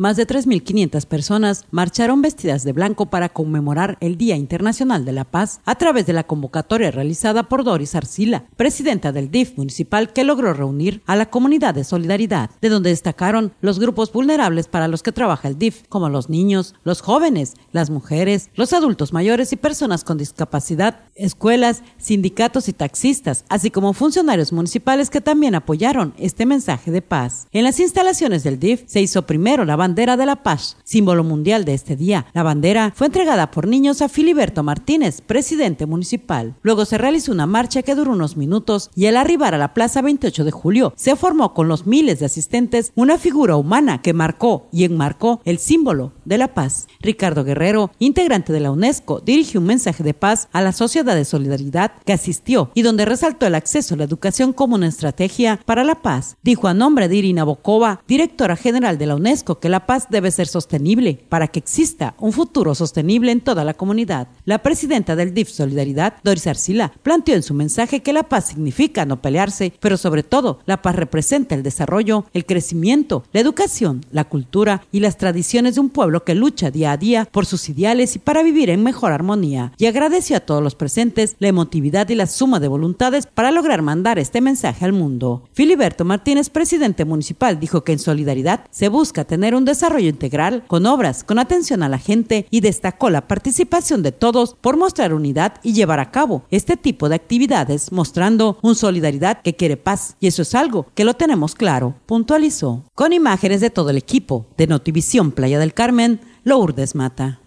Más de 3.500 personas marcharon vestidas de blanco para conmemorar el Día Internacional de la Paz a través de la convocatoria realizada por Doris Arcila, presidenta del DIF municipal que logró reunir a la comunidad de solidaridad, de donde destacaron los grupos vulnerables para los que trabaja el DIF, como los niños, los jóvenes, las mujeres, los adultos mayores y personas con discapacidad, escuelas, sindicatos y taxistas, así como funcionarios municipales que también apoyaron este mensaje de paz. En las instalaciones del DIF se hizo primero la banda bandera de la paz, símbolo mundial de este día. La bandera fue entregada por niños a Filiberto Martínez, presidente municipal. Luego se realizó una marcha que duró unos minutos y al arribar a la plaza 28 de julio se formó con los miles de asistentes una figura humana que marcó y enmarcó el símbolo de la Paz. Ricardo Guerrero, integrante de la UNESCO, dirigió un mensaje de paz a la sociedad de solidaridad que asistió y donde resaltó el acceso a la educación como una estrategia para la paz. Dijo a nombre de Irina Bokova, directora general de la UNESCO, que la paz debe ser sostenible para que exista un futuro sostenible en toda la comunidad. La presidenta del DIF Solidaridad, Doris Arcila, planteó en su mensaje que la paz significa no pelearse, pero sobre todo la paz representa el desarrollo, el crecimiento, la educación, la cultura y las tradiciones de un pueblo que lucha día a día por sus ideales y para vivir en mejor armonía. Y agradeció a todos los presentes la emotividad y la suma de voluntades para lograr mandar este mensaje al mundo. Filiberto Martínez, presidente municipal, dijo que en solidaridad se busca tener un desarrollo integral con obras, con atención a la gente y destacó la participación de todos por mostrar unidad y llevar a cabo este tipo de actividades, mostrando un solidaridad que quiere paz y eso es algo que lo tenemos claro, puntualizó. Con imágenes de todo el equipo de Notivisión Playa del Carmen, Lourdes Mata.